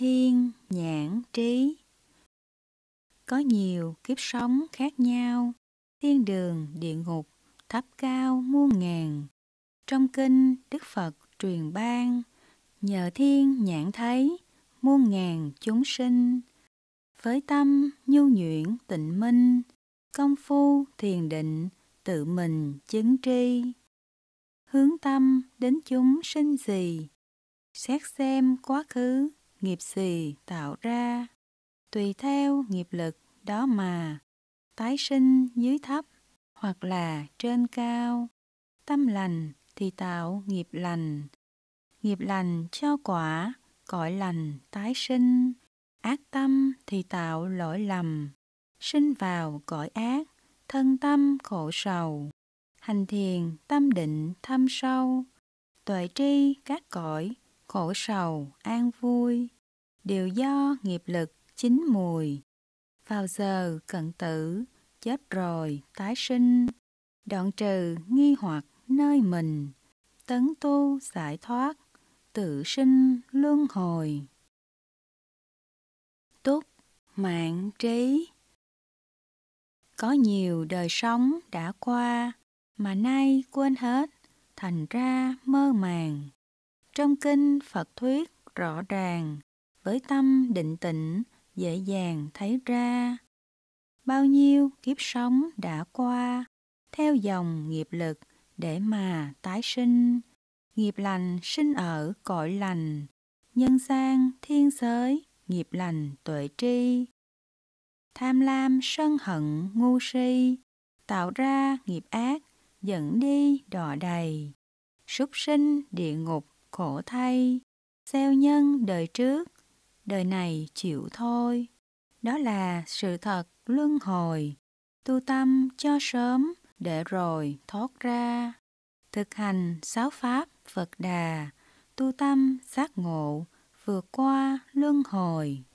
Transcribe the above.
thiên nhãn trí có nhiều kiếp sống khác nhau thiên đường địa ngục thấp cao muôn ngàn trong kinh đức phật truyền ban nhờ thiên nhãn thấy muôn ngàn chúng sinh với tâm nhu nhuyễn tịnh minh công phu thiền định tự mình chứng tri hướng tâm đến chúng sinh gì xét xem quá khứ nghiệp gì tạo ra. Tùy theo nghiệp lực đó mà, tái sinh dưới thấp hoặc là trên cao. Tâm lành thì tạo nghiệp lành. Nghiệp lành cho quả, cõi lành tái sinh. Ác tâm thì tạo lỗi lầm. Sinh vào cõi ác, thân tâm khổ sầu. Hành thiền tâm định thâm sâu. Tuệ tri các cõi khổ sầu, an vui, đều do nghiệp lực chín mùi. Vào giờ cận tử, chết rồi, tái sinh, đoạn trừ nghi hoặc nơi mình, tấn tu giải thoát, tự sinh luân hồi. Túc, mạng trí Có nhiều đời sống đã qua, mà nay quên hết, thành ra mơ màng. Trong kinh Phật thuyết rõ ràng, với tâm định tĩnh, dễ dàng thấy ra. Bao nhiêu kiếp sống đã qua, theo dòng nghiệp lực để mà tái sinh. Nghiệp lành sinh ở cõi lành, nhân gian thiên giới, nghiệp lành tuệ tri. Tham lam sân hận ngu si, tạo ra nghiệp ác, dẫn đi đọa đầy. Súc sinh địa ngục khổ thay gieo nhân đời trước đời này chịu thôi đó là sự thật luân hồi tu tâm cho sớm để rồi thoát ra thực hành sáu pháp phật đà tu tâm giác ngộ vượt qua luân hồi